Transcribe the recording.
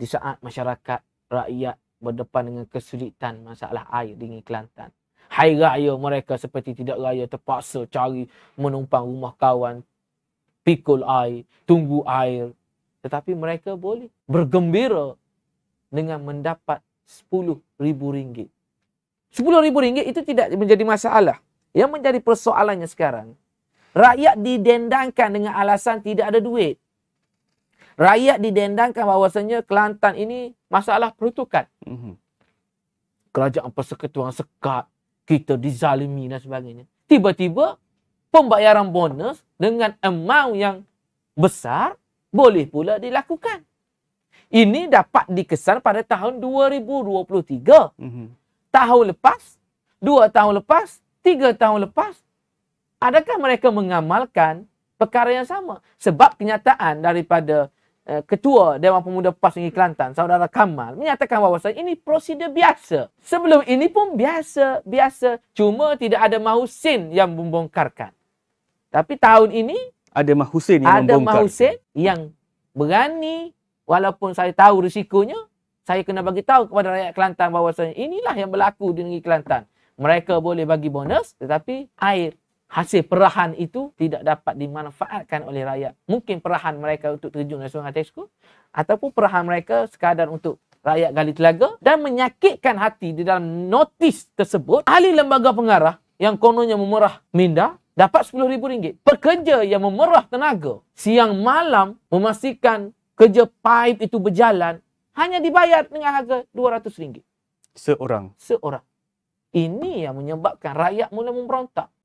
di saat masyarakat rakyat berdepan dengan kesulitan masalah air di Kelantan. Hai raya mereka seperti tidak raya terpaksa cari menumpang rumah kawan, pikul air, tunggu air. Tetapi mereka boleh bergembira dengan mendapat RM10,000. RM10,000 itu tidak menjadi masalah. Yang menjadi persoalannya sekarang, rakyat didendangkan dengan alasan tidak ada duit rakyat didendangkan bahawasanya Kelantan ini masalah perutukan Mm-hmm. Kerajaan persekutuan sekat, kita dizalimi dan sebagainya. Tiba-tiba, pembayaran bonus dengan amount yang besar boleh pula dilakukan. Ini dapat dikesan pada tahun 2023. Mm-hmm. Tahun lepas, dua tahun lepas, tiga tahun lepas, adakah mereka mengamalkan perkara yang sama? Sebab kenyataan daripada Eh, ketua Dewan Pemuda PAS Negeri Kelantan, Saudara Kamal, menyatakan bahawa ini prosedur biasa. Sebelum ini pun biasa, biasa. Cuma tidak ada Mahusin yang membongkarkan. Tapi tahun ini, ada Mahusin yang ada membongkar. Mahusin yang berani, walaupun saya tahu risikonya, saya kena bagi tahu kepada rakyat Kelantan bahawa inilah yang berlaku di negeri Kelantan. Mereka boleh bagi bonus, tetapi air hasil perahan itu tidak dapat dimanfaatkan oleh rakyat. Mungkin perahan mereka untuk terjun ke sungai Tesco ataupun perahan mereka sekadar untuk rakyat gali telaga dan menyakitkan hati di dalam notis tersebut ahli lembaga pengarah yang kononnya memerah minda dapat rm ringgit. Pekerja yang memerah tenaga siang malam memastikan kerja paip itu berjalan hanya dibayar dengan harga RM200. Seorang? Seorang. Ini yang menyebabkan rakyat mula memberontak.